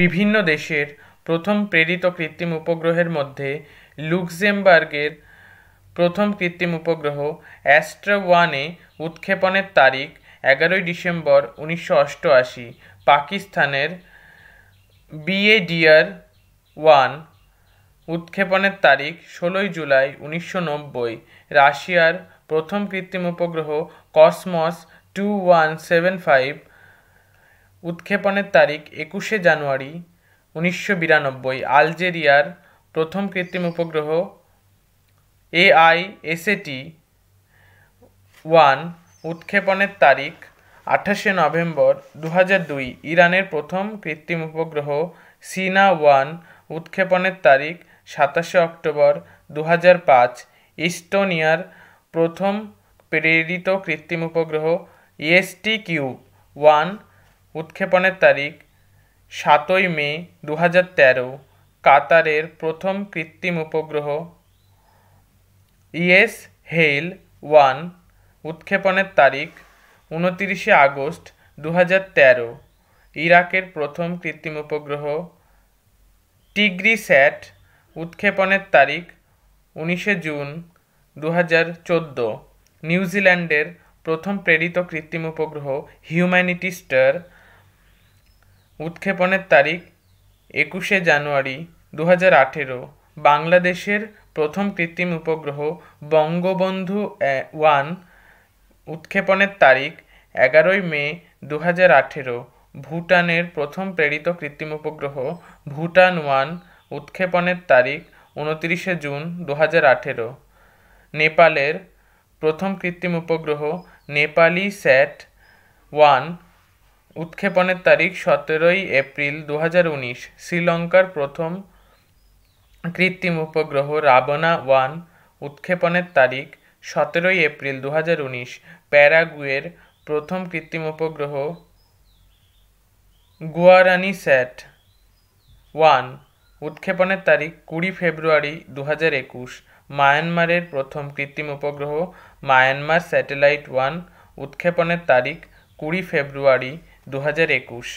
বিভিন্ন দেশের প্রথম প্রেরিত কৃত্রিম উপগ্রহের মধ্যে লুক্সেমবার্গের প্রথম কৃত্রিম উপগ্রহ অ্যাস্ট্রা ওয়ানে উৎক্ষেপণের তারিখ এগারোই ডিসেম্বর উনিশশো অষ্টআশি পাকিস্তানের বিএডিআর ওয়ান উৎক্ষেপণের তারিখ ষোলোই জুলাই উনিশশো নব্বই রাশিয়ার প্রথম কৃত্রিম উপগ্রহ Cosmos two one seven five উৎক্ষেপণের তারিখ একুশে জানুয়ারি উনিশশো বিরানব্বই আলজেরিয়ার প্রথম কৃত্রিম উপগ্রহ এআই এটি ওয়ান উৎক্ষেপণের তারিখ আঠাশে নভেম্বর দু হাজার দুই ইরানের প্রথম কৃত্রিম উপগ্রহ সিনা ওয়ান উৎক্ষেপণের তারিখ সাতাশে অক্টোবর দু হাজার পাঁচ ইস্টোনিয়ার প্রথম প্রেরিত কৃত্রিম উপগ্রহ ইএসটি কিউ ওয়ান উৎক্ষেপণের তারিখ সাতই মে দু হাজার তেরো কাতারের প্রথম কৃত্রিম উপগ্রহ ইএস হেইল ওয়ান উৎক্ষেপণের তারিখ উনতিরিশে আগস্ট দু হাজার তেরো ইরাকের প্রথম কৃত্রিম উপগ্রহ টিগ্রি স্যাট উৎক্ষেপণের তারিখ উনিশে জুন দু হাজার চোদ্দো নিউজিল্যান্ডের প্রথম প্রেরিত কৃত্রিম উপগ্রহ হিউম্যানিটি স্টার উৎক্ষেপণের তারিখ একুশে জানুয়ারি দু হাজার আঠেরো বাংলাদেশের প্রথম কৃত্রিম উপগ্রহ বঙ্গবন্ধু ওয়ান উৎক্ষেপণের তারিখ এগারোই মে দু হাজার আঠেরো ভুটানের প্রথম প্রেরিত কৃত্রিম উপগ্রহ ভুটান ওয়ান উৎক্ষেপণের তারিখ উনত্রিশে জুন দু হাজার আঠেরো নেপালের প্রথম কৃত্রিম উপগ্রহ নেপালি স্যাট ওয়ান উৎক্ষেপণের তারিখ সতেরোই এপ্রিল দু শ্রীলঙ্কার প্রথম কৃত্রিম উপগ্রহ রাবনা ওয়ান উৎক্ষেপণের তারিখ সতেরোই এপ্রিল দু প্যারাগুয়ের প্রথম কৃত্রিম উপগ্রহ গুয়ারানি স্যাট ওয়ান উৎক্ষেপণের তারিখ কুড়ি ফেব্রুয়ারি দু একুশ মায়ানমারের প্রথম কৃত্রিম উপগ্রহ মায়ানমার স্যাটেলাইট ওয়ান উৎক্ষেপণের তারিখ কুড়ি ফেব্রুয়ারি দু হাজার একুশ